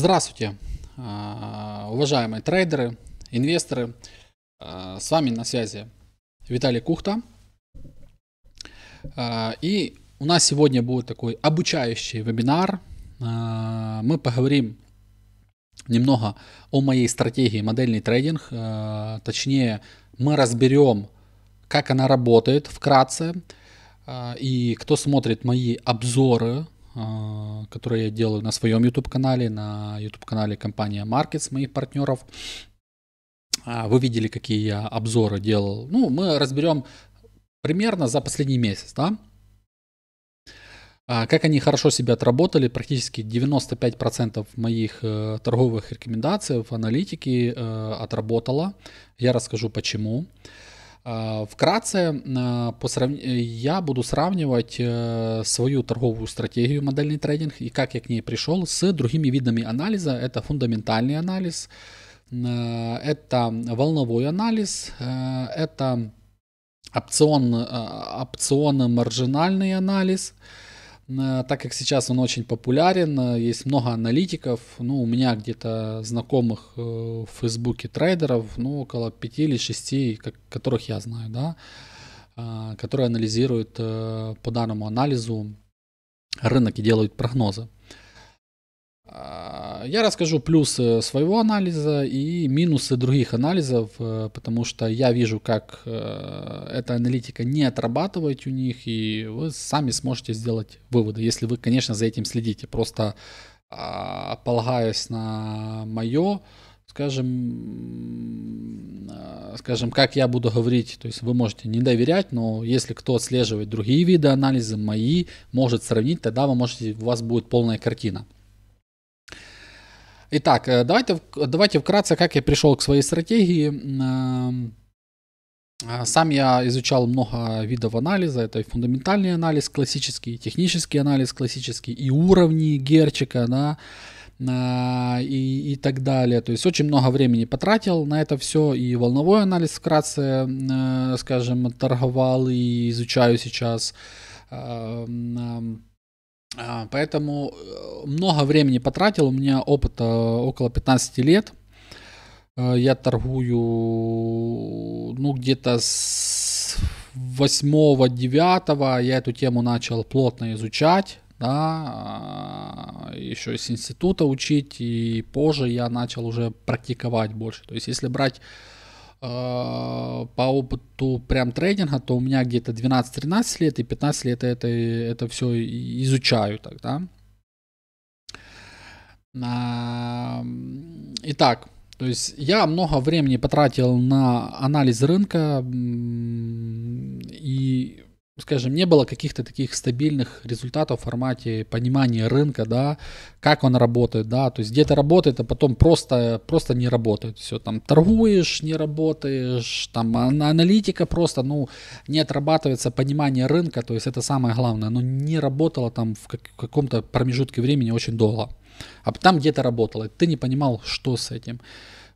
Здравствуйте, а, уважаемые трейдеры, инвесторы. А, с вами на связи Виталий Кухта. А, и у нас сегодня будет такой обучающий вебинар. Мы поговорим немного о моей стратегии модельный трейдинг. Точнее, мы разберем, как она работает вкратце. И кто смотрит мои обзоры а, которые я делаю на своем YouTube-канале, на YouTube-канале компания Markets, моих партнеров. А, вы видели, какие я обзоры делал. Ну, мы разберем примерно за последний месяц, да? А, как они хорошо себя отработали, практически 95% моих э, торговых рекомендаций в аналитике э, отработало. Я расскажу почему. Почему? А, вкратце, а, я буду сравнивать э, свою торговую стратегию модельный трейдинг и как я к ней пришел с другими видами анализа. Это фундаментальный анализ, э, это волновой анализ, э, это опцион, опционно-маржинальный анализ – Э, так как сейчас он очень популярен, э, есть много аналитиков, ну, у меня где-то знакомых э, в Фейсбуке трейдеров, ну, около пяти или шести, которых я знаю, да, которые анализируют по данному анализу рынок и делают прогнозы. А, я расскажу плюсы своего анализа и минусы других анализов, э, потому что я вижу, как э, эта аналитика не отрабатывает у них, и вы сами сможете сделать выводы, если вы, конечно, за этим следите. Просто а, полагаясь на мое, скажем, а, скажем, как я буду говорить, то есть вы можете не доверять, но если кто отслеживает другие виды анализа, мои, может сравнить, тогда вы можете, у вас будет полная картина. Итак, э, давайте, давайте вкратце, как я пришел к своей стратегии. Э, сам я изучал много видов анализа. Это и фундаментальный анализ классический, и технический анализ классический, и уровни Герчика, да, э, и, и так далее. То есть очень много времени потратил на это все. И волновой анализ вкратце, скажем, торговал и изучаю сейчас. А, поэтому э, много времени потратил, у меня опыта э, около 15 лет. Э, я торгую, ну, где-то с 8-9 я эту тему начал плотно изучать, да, а, еще из института учить, и позже я начал уже практиковать больше. То есть, если брать Э, по опыту прям трейдинга, то у меня где-то 12-13 лет и 15 лет это, это все изучаю тогда. А, итак, то есть я много времени потратил на анализ рынка, скажем, не было каких-то таких стабильных результатов в формате понимания рынка, да, как он работает, да, то есть где-то работает, а потом просто, просто не работает, все, там, торгуешь, не работаешь, там, аналитика просто, ну, не отрабатывается понимание рынка, то есть это самое главное, но не работало там в каком-то промежутке времени очень долго, а там где-то работало, ты не понимал, что с этим,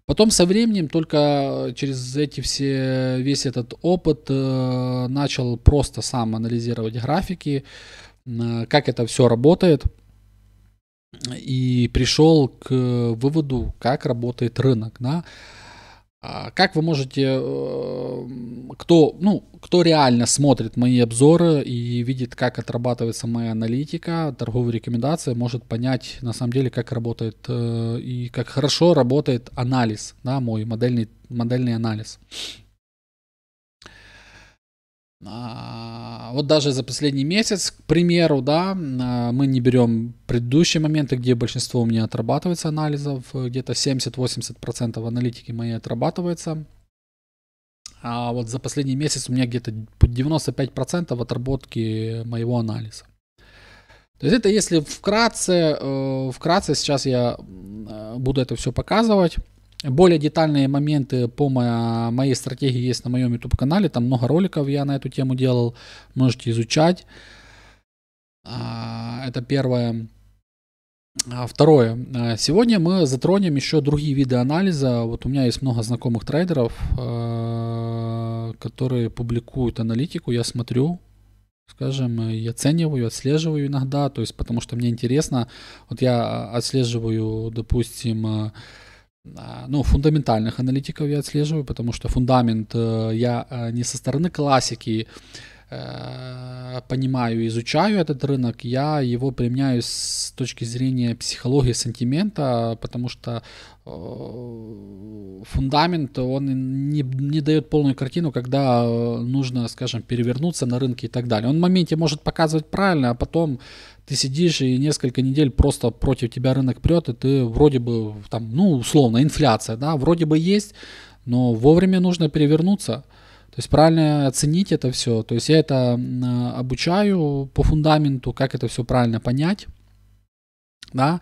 Потом со временем только э, через эти все, весь этот опыт э, начал просто сам анализировать графики, э, как это все работает, и пришел к э, выводу, как работает рынок. Да? А как вы можете, э, кто, ну, кто реально смотрит мои обзоры и видит, как отрабатывается моя аналитика, торговые рекомендации, может понять на самом деле, как работает э, и как хорошо работает анализ, да, мой модельный, модельный анализ. А, вот даже за последний месяц, к примеру, да, а, мы не берем предыдущие моменты, где большинство у меня отрабатывается анализов, где-то 70-80% аналитики моей отрабатывается. А вот за последний месяц у меня где-то 95% отработки моего анализа. То есть это если вкратце, э, вкратце сейчас я э, буду это все показывать. Более детальные моменты по моей стратегии есть на моем YouTube-канале. Там много роликов я на эту тему делал. Можете изучать. А, это первое. А, второе. А, сегодня мы затронем еще другие виды анализа. Вот у меня есть много знакомых трейдеров, которые публикуют аналитику. Я смотрю, скажем, я оцениваю, отслеживаю иногда, то есть потому что мне интересно. Вот я отслеживаю, допустим, а, ну, фундаментальных аналитиков я отслеживаю, потому что фундамент э, я э, не со стороны классики э, понимаю, изучаю этот рынок, я его применяю с точки зрения психологии сантимента, потому что фундамент, он не, не дает полную картину, когда нужно, скажем, перевернуться на рынке и так далее. Он в моменте может показывать правильно, а потом ты сидишь и несколько недель просто против тебя рынок прет, и ты вроде бы там, ну, условно, инфляция, да, вроде бы есть, но вовремя нужно перевернуться. То есть правильно оценить это все. То есть я это а, обучаю по фундаменту, как это все правильно понять. Да?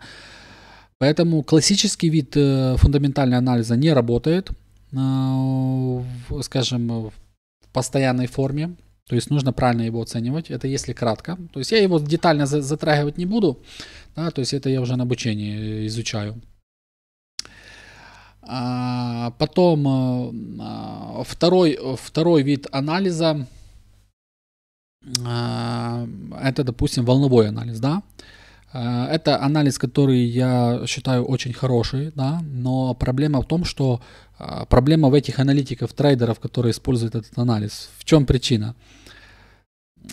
Поэтому классический вид э, фундаментального анализа не работает, э, скажем, в постоянной форме. То есть нужно правильно его оценивать. Это если кратко. То есть я его детально затрагивать не буду. Да, то есть это я уже на обучении э, изучаю. А, потом э, а, второй, второй вид анализа а, это, допустим, волновой анализ, да. Это анализ, который я считаю очень хороший, да, но проблема в том, что а, проблема в этих аналитиков, трейдеров, которые используют этот анализ. В чем причина?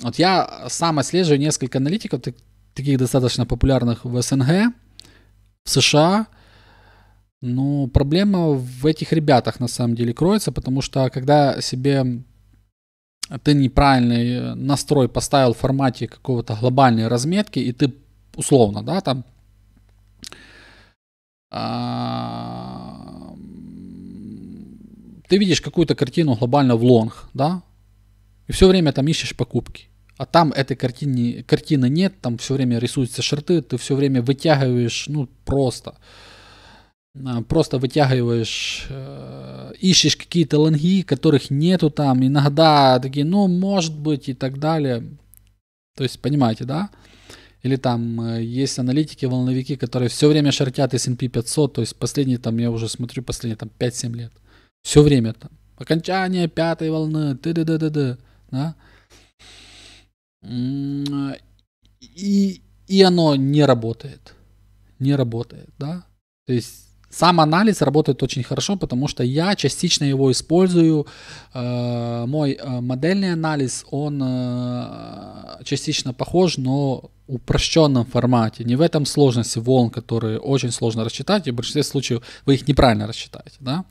Вот я сам отслеживаю несколько аналитиков, таких достаточно популярных в СНГ, в США. Но ну, проблема в этих ребятах на самом деле кроется, потому что когда себе ты неправильный настрой поставил в формате какого-то глобальной разметки, и ты условно, да, там а, ты видишь какую-то картину глобально в лонг, да, и все время там ищешь покупки. А там этой картины, картины нет, там все время рисуются шарты, ты все время вытягиваешь, ну, просто. А, просто вытягиваешь, э, ищешь какие-то лонги, которых нету там. Иногда такие, ну, может быть, и так далее. То есть, понимаете, да? Или там э, есть аналитики, волновики, которые все время шортят S&P 500, то есть последние там, я уже смотрю, последние там 5-7 лет. Все время там. Окончание пятой волны. Ты да, да, да, -ды, да? И, и оно не работает. Не работает, да? То есть сам анализ работает очень хорошо, потому что я частично его использую. Э, мой э, модельный анализ, он э, частично похож, но в упрощенном формате. Не в этом сложности волн, которые очень сложно рассчитать, и в большинстве случаев вы их неправильно рассчитаете. Да?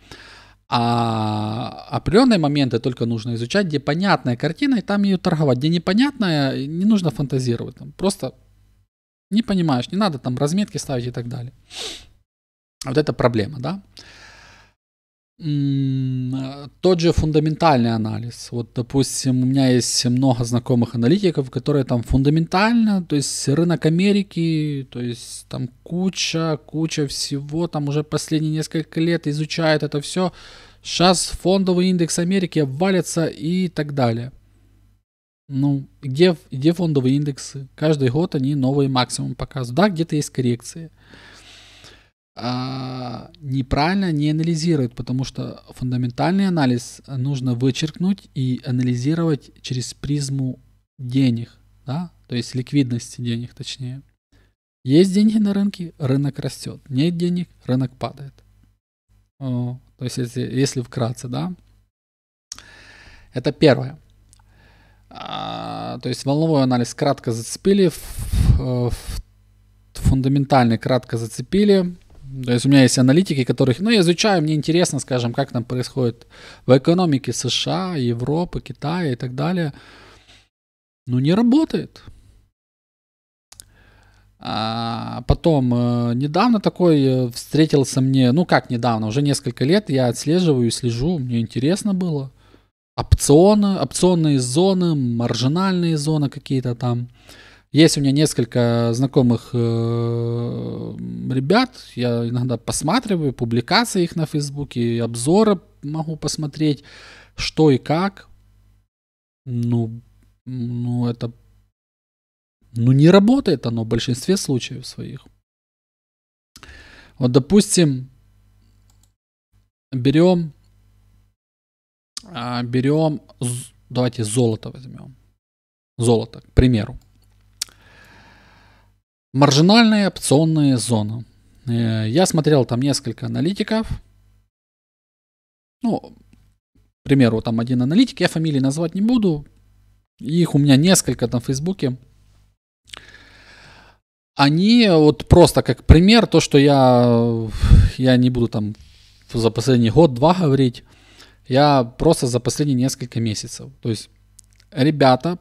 А определенные моменты только нужно изучать, где понятная картина, и там ее торговать. Где непонятная, не нужно фантазировать. Там просто не понимаешь, не надо там разметки ставить и так далее. Вот это проблема, да? Э, тот же фундаментальный анализ. Вот, допустим, у меня есть много знакомых аналитиков, которые там фундаментально, то есть рынок Америки, то есть там куча, куча всего, там уже последние несколько лет изучают это все. Сейчас фондовый индекс Америки обвалится и так далее. Ну, где, где фондовые индексы? Каждый год они новые максимум показывают. Да, где-то есть коррекции а, неправильно не анализирует, потому что фундаментальный анализ нужно вычеркнуть и анализировать через призму денег, да, то есть ликвидности денег точнее. Есть деньги на рынке, рынок растет. Нет денег, рынок падает. О, то есть если, если вкратце, да. Это первое. А, то есть волновой анализ кратко зацепили, фундаментальный кратко зацепили, то есть у меня есть аналитики, которых, ну, я изучаю, мне интересно, скажем, как там происходит в экономике США, Европы, Китая и так далее. но не работает. А потом, э, недавно такой э, встретился мне, ну как недавно, уже несколько лет я отслеживаю, слежу, мне интересно было. Опционы, опционные зоны, маржинальные зоны какие-то там. Есть у меня несколько знакомых э, ребят, я иногда посматриваю публикации их на Фейсбуке, обзоры могу посмотреть, что и как. Ну, ну это, ну не работает оно в большинстве случаев своих. Вот, допустим, берем, а, берем, давайте золото возьмем. Золото, к примеру. Маржинальные опционные зоны. Э, я смотрел там несколько аналитиков. Ну, к примеру, там один аналитик, я фамилии назвать не буду. Их у меня несколько там в Фейсбуке. Они вот просто как пример, то, что я, я не буду там за последний год-два говорить, я просто за последние несколько месяцев. То есть ребята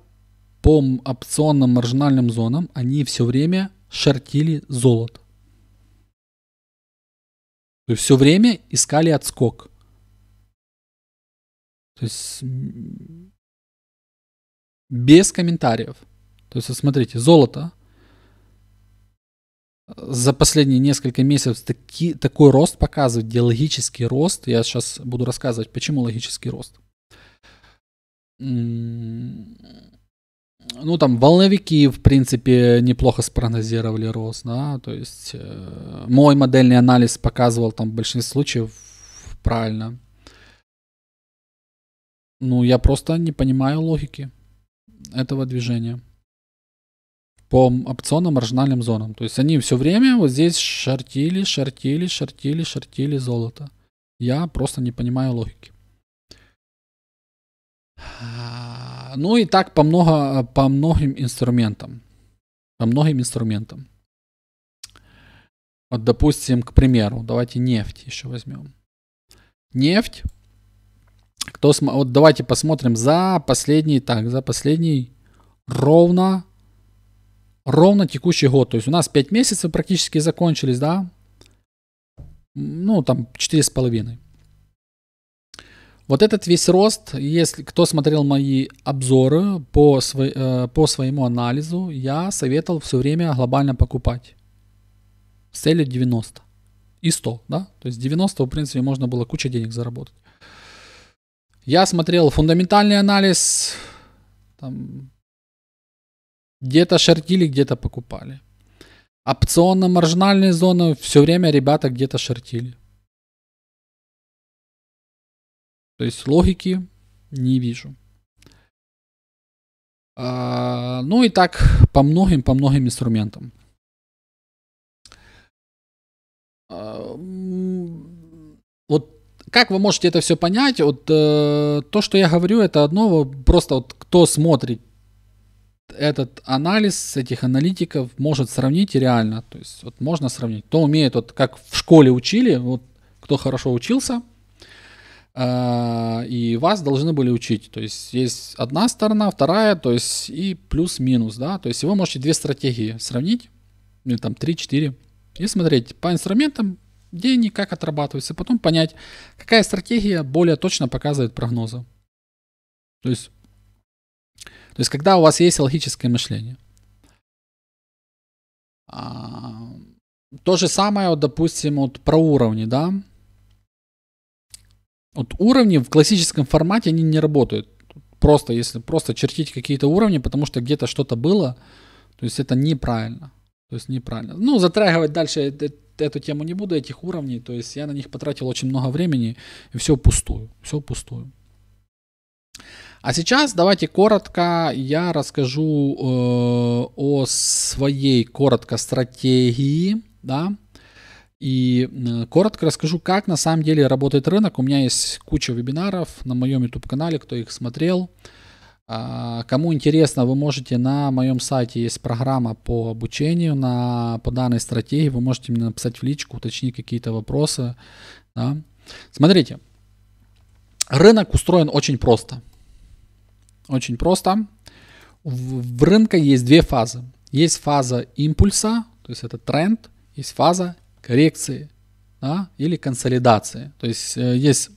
по опционным маржинальным зонам, они все время шортили золото. То есть все время искали отскок. То есть без комментариев. То есть, смотрите, золото за последние несколько месяцев таки, такой рост показывает, где логический рост. Я сейчас буду рассказывать, почему логический рост ну, там волновики, в принципе, неплохо спрогнозировали рост, да, то есть э, мой модельный анализ показывал там в большинстве случаев правильно. Ну, я просто не понимаю логики этого движения по опционам маржинальным зонам. То есть они все время вот здесь шортили, шортили, шортили, шортили золото. Я просто не понимаю логики. Ну и так по, много, по многим инструментам. По многим инструментам. Вот, допустим, к примеру, давайте нефть еще возьмем. Нефть. Кто см... Вот давайте посмотрим за последний, так, за последний ровно, ровно текущий год. То есть у нас 5 месяцев практически закончились, да? Ну, там 4,5. Вот этот весь рост, если кто смотрел мои обзоры по, свой, э, по своему анализу, я советовал все время глобально покупать с целью 90 и 100, да? То есть 90, в принципе, можно было куча денег заработать. Я смотрел фундаментальный анализ, там, где-то шортили, где-то покупали. Опционно-маржинальные зоны все время ребята где-то шортили. То есть логики не вижу. А, ну и так по многим, по многим инструментам. А, вот как вы можете это все понять? Вот э, то, что я говорю, это одно. Просто вот кто смотрит этот анализ этих аналитиков, может сравнить реально. То есть вот можно сравнить. Кто умеет, вот как в школе учили, вот кто хорошо учился – а, и вас должны были учить. То есть есть одна сторона, вторая, то есть и плюс-минус, да. То есть вы можете две стратегии сравнить, или там 3-4, и смотреть по инструментам, где они, как отрабатываются, потом понять, какая стратегия более точно показывает прогнозы. То есть, то есть когда у вас есть логическое мышление. А, то же самое, вот, допустим, вот про уровни, да. Вот уровни в классическом формате, они не работают. Просто, если просто чертить какие-то уровни, потому что где-то что-то было, то есть это неправильно. То есть неправильно. Ну, затрагивать дальше эту тему не буду, этих уровней. То есть я на них потратил очень много времени, и все пустую. Все пустую. А сейчас давайте коротко я расскажу э, о своей коротко стратегии, да, и э, коротко расскажу, как на самом деле работает рынок. У меня есть куча вебинаров на моем YouTube-канале, кто их смотрел. А, кому интересно, вы можете на моем сайте есть программа по обучению на, по данной стратегии. Вы можете мне написать в личку, уточнить какие-то вопросы. Да. Смотрите, рынок устроен очень просто. Очень просто. В, в рынке есть две фазы. Есть фаза импульса, то есть это тренд, есть фаза коррекции да, или консолидации. То есть э, есть,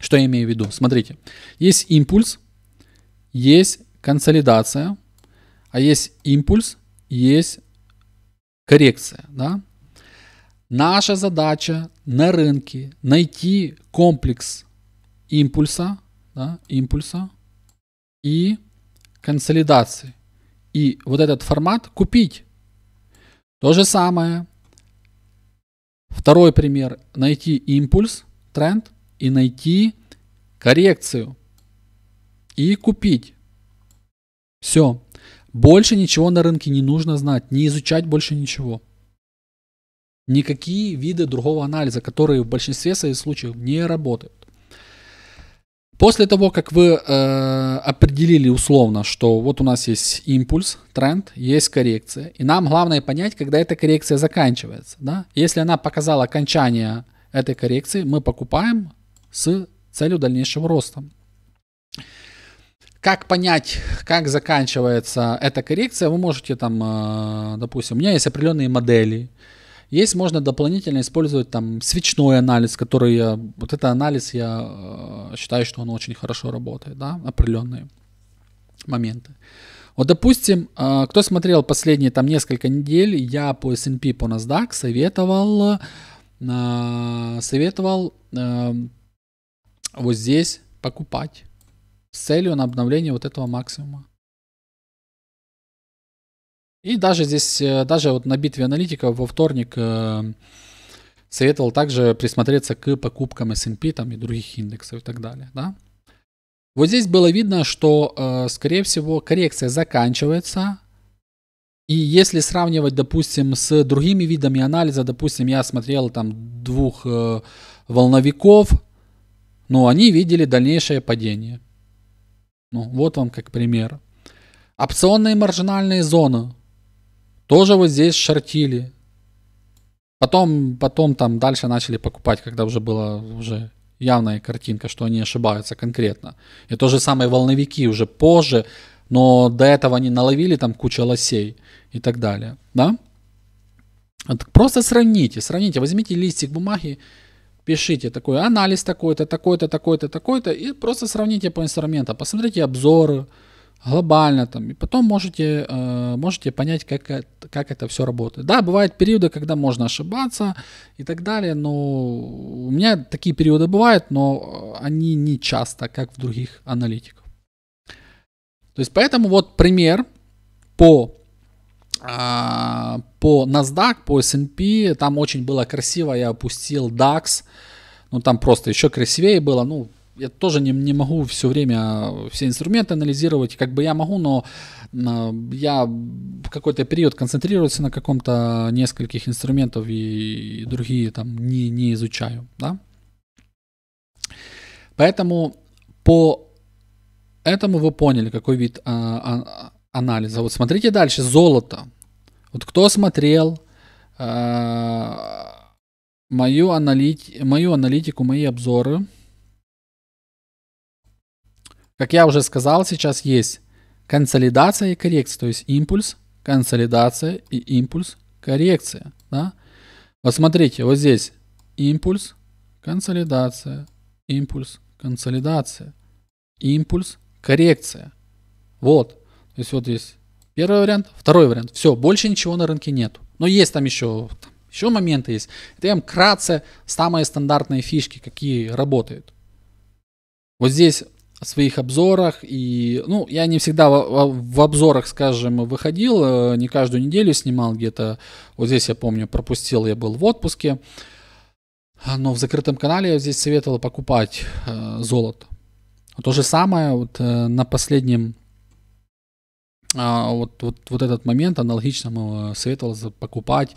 что я имею в виду? Смотрите, есть импульс, есть консолидация, а есть импульс, есть коррекция. Да? Наша задача на рынке найти комплекс импульса, да, импульса и консолидации. И вот этот формат купить. То же самое Второй пример. Найти импульс, тренд и найти коррекцию. И купить. Все. Больше ничего на рынке не нужно знать, не изучать больше ничего. Никакие виды другого анализа, которые в большинстве своих случаев не работают. После того, как вы э, определили условно, что вот у нас есть импульс, тренд, есть коррекция, и нам главное понять, когда эта коррекция заканчивается. Да? Если она показала окончание этой коррекции, мы покупаем с целью дальнейшего роста. Как понять, как заканчивается эта коррекция, вы можете там, э, допустим, у меня есть определенные модели, есть можно дополнительно использовать там свечной анализ, который я, вот это анализ я э, считаю, что он очень хорошо работает, да, определенные моменты. Вот, допустим, э, кто смотрел последние там несколько недель, я по S&P, по NASDAQ советовал, э, советовал э, вот здесь покупать с целью на обновление вот этого максимума. И даже здесь, э, даже вот на битве аналитиков во вторник э, советовал также присмотреться к покупкам S&P там, и других индексов и так далее. Да? Вот здесь было видно, что, э, скорее всего, коррекция заканчивается, и если сравнивать, допустим, с другими видами анализа, допустим, я смотрел там двух э, волновиков, но они видели дальнейшее падение. Ну, вот вам как пример. Опционные маржинальные зоны тоже вот здесь шортили. Потом, потом там дальше начали покупать, когда уже была уже явная картинка, что они ошибаются конкретно. И то же самое волновики уже позже, но до этого они наловили там кучу лосей и так далее. Да? Так просто сравните, сравните, возьмите листик бумаги, пишите такой анализ такой-то, такой-то, такой-то, такой-то, и просто сравните по инструментам, посмотрите обзоры, глобально там, и потом можете, э, можете понять, как, это, как это все работает. Да, бывают периоды, когда можно ошибаться и так далее, но у меня такие периоды бывают, но э, они не часто, как в других аналитиков. То есть поэтому вот пример по а, по NASDAQ, по S&P, там очень было красиво, я опустил DAX, ну там просто еще красивее было, ну я тоже не, не могу все время все инструменты анализировать, как бы я могу, но я в какой-то период концентрируюсь на каком-то нескольких инструментов и, и другие там не, не изучаю, да. Поэтому по этому вы поняли, какой вид а, а, анализа. Вот смотрите дальше, золото. Вот кто смотрел а, мою, аналит, мою аналитику, мои обзоры – как я уже сказал, сейчас есть консолидация и коррекция, то есть импульс, консолидация и импульс, коррекция. Да? Вот смотрите, вот здесь импульс, консолидация, импульс, консолидация, импульс, коррекция. Вот. То есть вот есть первый вариант, второй вариант. Все, больше ничего на рынке нет. Но есть там еще, там еще моменты есть. Это я вам кратце самые стандартные фишки, какие работают. Вот здесь своих обзорах. И, ну, я не всегда в, в обзорах, скажем, выходил, э, не каждую неделю снимал где-то. Вот здесь я помню, пропустил, я был в отпуске. Но в закрытом канале я здесь советовал покупать э, золото. То же самое вот э, на последнем э, вот, вот, вот этот момент аналогично э, советовал покупать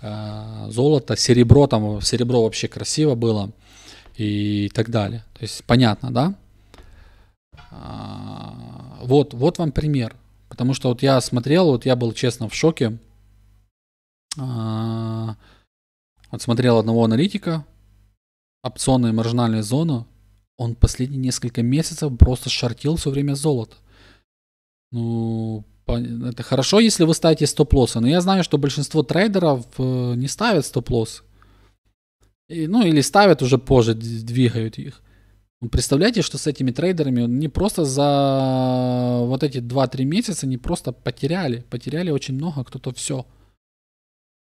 э, золото, серебро, там серебро вообще красиво было и так далее. То есть понятно, да? А, вот, вот вам пример. Потому что вот я смотрел, вот я был честно в шоке. А, вот смотрел одного аналитика, опционную маржинальную зону, он последние несколько месяцев просто шортил все время золото. Ну, это хорошо, если вы ставите стоп-лоссы, но я знаю, что большинство трейдеров э, не ставят стоп-лоссы. И, ну, или ставят уже позже, двигают их. Ну, представляете, что с этими трейдерами не просто за вот эти 2-3 месяца не просто потеряли. Потеряли очень много, кто-то все.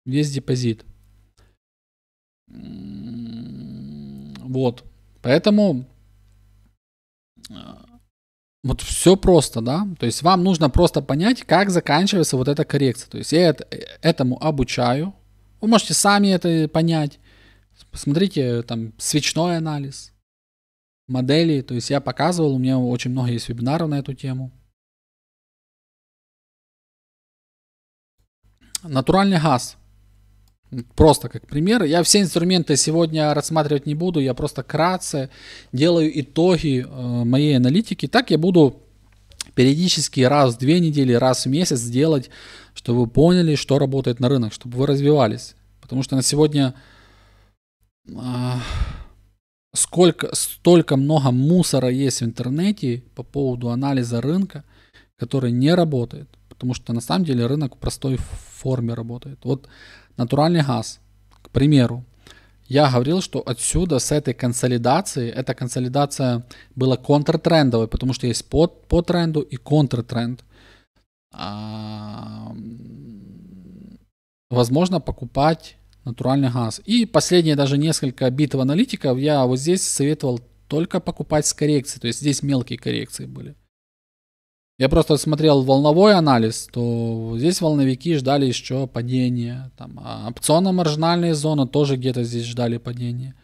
Весь депозит. М-м-м, вот. Поэтому а, вот все просто, да. То есть вам нужно просто понять, как заканчивается вот эта коррекция. То есть я э, этому обучаю. Вы можете сами это понять. Посмотрите там свечной анализ, модели. То есть я показывал, у меня очень много есть вебинаров на эту тему. Натуральный газ. Просто как пример. Я все инструменты сегодня рассматривать не буду. Я просто кратце делаю итоги э, моей аналитики. Так я буду периодически раз в две недели, раз в месяц делать, чтобы вы поняли, что работает на рынок, чтобы вы развивались. Потому что на сегодня а, сколько, столько много мусора есть в интернете по поводу анализа рынка, который не работает. Потому что на самом деле рынок в простой форме работает. Вот натуральный газ, к примеру, я говорил, что отсюда, с этой консолидации, эта консолидация была контртрендовой, потому что есть по, по тренду и контртренд. А, возможно, покупать натуральный газ. И последние даже несколько битв аналитиков я вот здесь советовал только покупать с коррекцией, то есть здесь мелкие коррекции были. Я просто смотрел волновой анализ, то здесь волновики ждали еще падения. Там, а опционно-маржинальные зоны тоже где-то здесь ждали падения.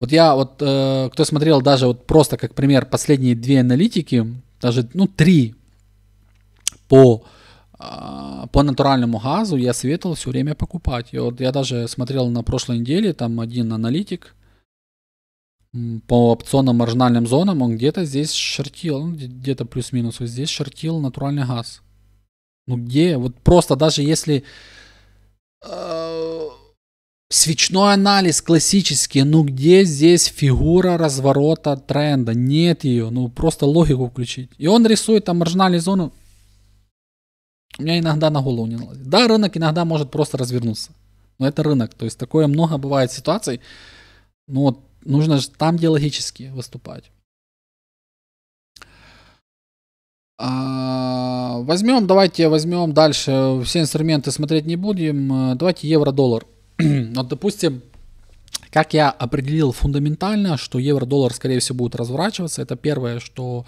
Вот я вот, э, кто смотрел даже вот просто как пример последние две аналитики, даже, ну, три по а, по натуральному газу я советовал все время покупать. И вот я даже смотрел на прошлой неделе, там один аналитик по опционам маржинальным зонам, он где-то здесь шортил, ну, где-то плюс-минус, вот здесь шортил натуральный газ. Ну где? Вот просто даже если э, свечной анализ классический, ну где здесь фигура разворота тренда? Нет ее, ну просто логику включить. И он рисует там маржинальную зону у меня иногда на голову не налазит. Да, рынок иногда может просто развернуться. Но это рынок. То есть такое много бывает ситуаций. Но ну вот нужно же там диалогически выступать. А, возьмем, давайте возьмем дальше. Все инструменты смотреть не будем. Э, давайте евро-доллар. вот, допустим, как я определил фундаментально, что евро-доллар, скорее всего, будет разворачиваться. Это первое, что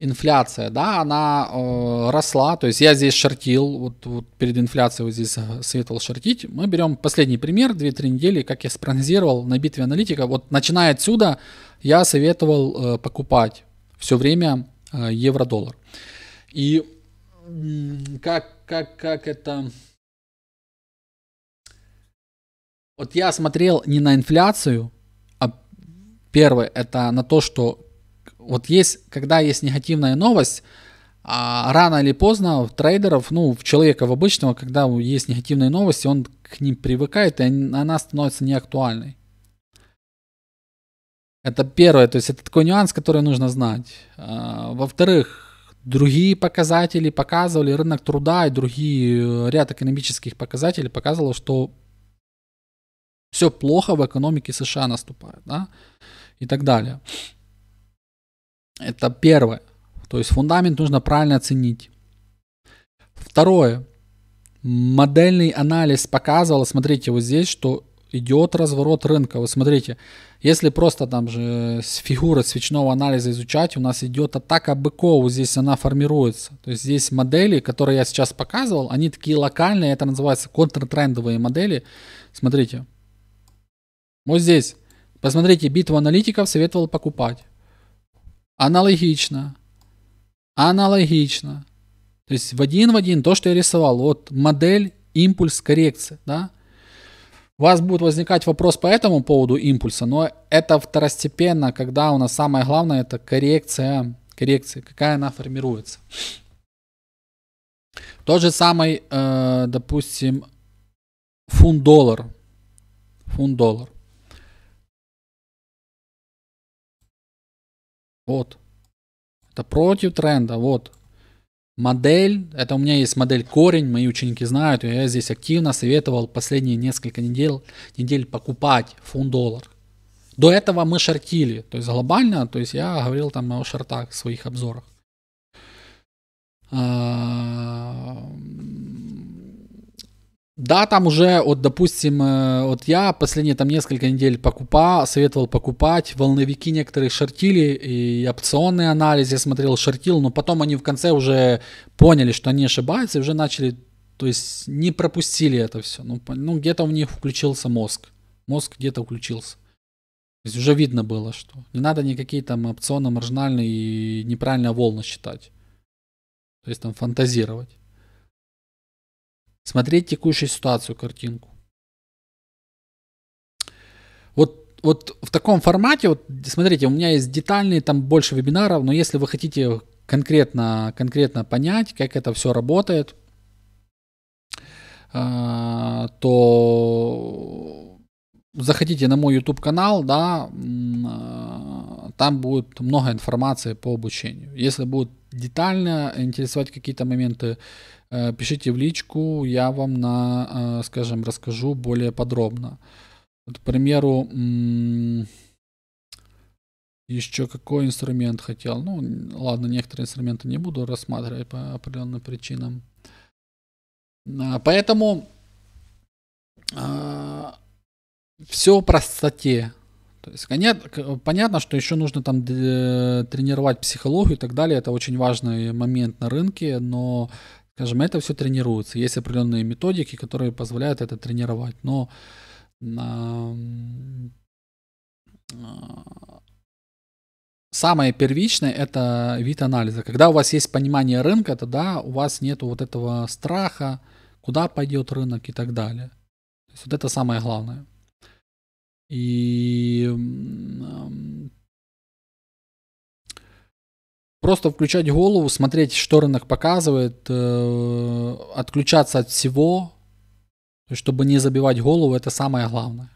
инфляция, да, она э, росла, то есть я здесь шортил, вот, вот перед инфляцией вот здесь советовал шортить. Мы берем последний пример, 2-3 недели, как я спрогнозировал на битве аналитика, вот начиная отсюда я советовал э, покупать все время э, евро-доллар. И как, как, как это... Вот я смотрел не на инфляцию, а первое, это на то, что вот есть, когда есть негативная новость, а рано или поздно в трейдеров, ну, в человека в обычного, когда есть негативные новости, он к ним привыкает, и она становится неактуальной. Это первое, то есть это такой нюанс, который нужно знать. А, во-вторых, другие показатели показывали, рынок труда и другие э, ряд экономических показателей показывало, что все плохо в экономике США наступает, да, и так далее. Это первое. То есть фундамент нужно правильно оценить. Второе. Модельный анализ показывал, смотрите, вот здесь, что идет разворот рынка. Вы смотрите, если просто там же с фигуры свечного анализа изучать, у нас идет атака быков, вот здесь она формируется. То есть здесь модели, которые я сейчас показывал, они такие локальные, это называется контртрендовые модели. Смотрите, вот здесь, посмотрите, битва аналитиков советовал покупать. Аналогично. Аналогично. То есть в один в один то, что я рисовал. Вот модель импульс коррекции. Да? У вас будет возникать вопрос по этому поводу импульса, но это второстепенно, когда у нас самое главное это коррекция, коррекция, какая она формируется. Тот же самый, э, допустим, фунт-доллар. Фунт-доллар. Вот. Это против тренда, вот. Модель, это у меня есть модель корень, мои ученики знают, я здесь активно советовал последние несколько недель, недель покупать фунт-доллар. До этого мы шортили, то есть глобально, то есть я говорил там о шортах в своих обзорах. А, да, там уже, вот, допустим, э, вот я последние там несколько недель покупал, советовал покупать, волновики некоторые шортили, и опционные анализы я смотрел, шортил, но потом они в конце уже поняли, что они ошибаются, и уже начали, то есть не пропустили это все. Ну, ну где-то у них включился мозг, мозг где-то включился. То есть уже видно было, что не надо никакие там опционы маржинальные и неправильно волны считать. То есть там фантазировать смотреть текущую ситуацию, картинку. Вот, вот в таком формате, вот смотрите, у меня есть детальные, там больше вебинаров, но если вы хотите конкретно, конкретно понять, как это все работает, а, то заходите на мой YouTube канал, да, а, там будет много информации по обучению. Если будут детально интересовать какие-то моменты, Э, пишите в личку, я вам на, э, скажем, расскажу более подробно. Вот, к примеру, еще какой инструмент хотел. Ну, ладно, некоторые инструменты не буду рассматривать по определенным причинам. Э, поэтому все в простоте. То есть, понятно, понятно, что еще нужно там тренировать психологию и так далее. Это очень важный момент на рынке, но Скажем, это все тренируется. Есть определенные методики, которые позволяют это тренировать. Но а, самое первичное это вид анализа. Когда у вас есть понимание рынка, тогда у вас нет вот этого страха, куда пойдет рынок и так далее. То есть вот это самое главное. И просто включать голову, смотреть, что рынок показывает, э, отключаться от всего, чтобы не забивать голову, это самое главное.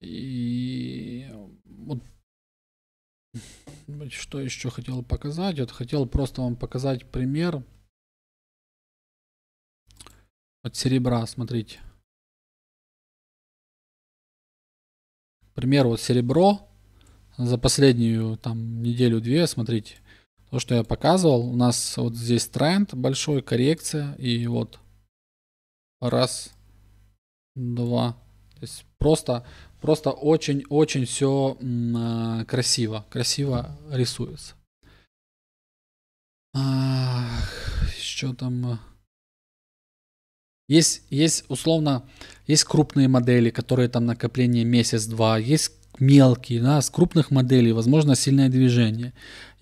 И вот, что еще хотел показать? Вот хотел просто вам показать пример от серебра, смотрите. Пример вот серебро за последнюю там неделю-две, смотрите, то, что я показывал, у нас вот здесь тренд большой, коррекция, и вот раз, два, то есть просто, просто очень-очень все а, красиво, красиво рисуется. еще там? А, есть, есть условно, есть крупные модели, которые там накопление месяц-два, есть мелкий, да, с крупных моделей, возможно, сильное движение.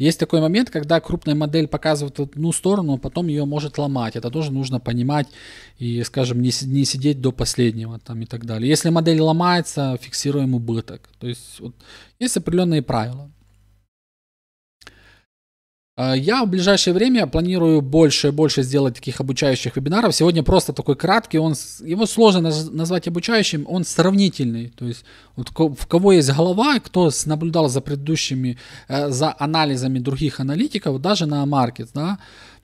Есть такой момент, когда крупная модель показывает одну сторону, а потом ее может ломать. Это тоже нужно понимать и, скажем, не, не сидеть до последнего там и так далее. Если модель ломается, фиксируем убыток. То есть вот, есть определенные правила. А, я в ближайшее время планирую больше и больше сделать таких обучающих вебинаров. Сегодня просто такой краткий, он, его сложно назвать обучающим, он сравнительный. То есть вот в кого есть голова, кто наблюдал за предыдущими, э, за анализами других аналитиков, даже на маркет, да,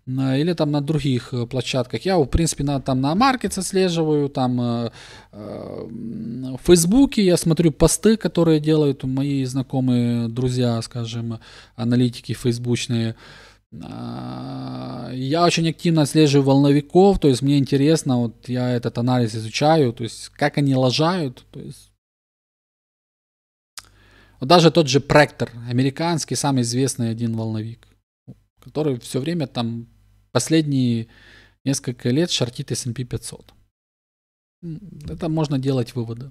Э, или там на других э, площадках. Я, в принципе, на, там на Маркет отслеживаю, там э, э, в Фейсбуке я смотрю посты, которые делают мои знакомые друзья, скажем, аналитики фейсбучные. Э, я очень активно отслеживаю волновиков, то есть мне интересно, вот я этот анализ изучаю, то есть как они лажают, то есть вот даже тот же Пректор, американский, самый известный один волновик, который все время там последние несколько лет шортит S&P 500. Это можно делать выводы.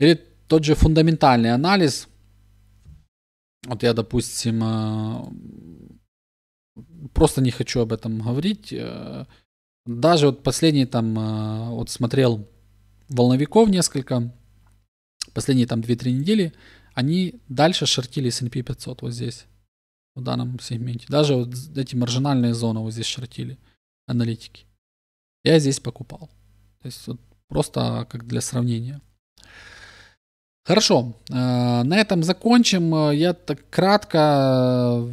Или тот же фундаментальный анализ. Вот я, допустим, э, просто не хочу об этом говорить. Э, даже вот последний там, э, вот смотрел волновиков несколько, последние там 2-3 недели, они дальше шортили S&P 500 вот здесь в данном сегменте. Даже вот эти маржинальные зоны вот здесь шортили аналитики. Я здесь покупал. То есть вот просто как для сравнения. Хорошо, э, на этом закончим. Я так кратко, э,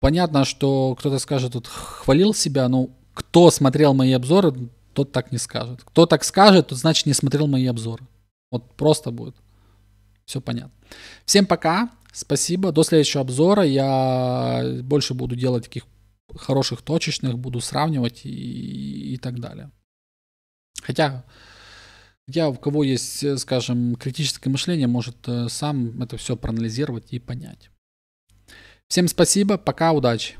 понятно, что кто-то скажет, тут хвалил себя, но кто смотрел мои обзоры, тот так не скажет. Кто так скажет, тот значит не смотрел мои обзоры. Вот просто будет. Все понятно. Всем пока. Спасибо. До следующего обзора. Я больше буду делать таких хороших точечных, буду сравнивать и, и так далее. Хотя, я у кого есть, скажем, критическое мышление, может э, сам это все проанализировать и понять. Всем спасибо, пока, удачи!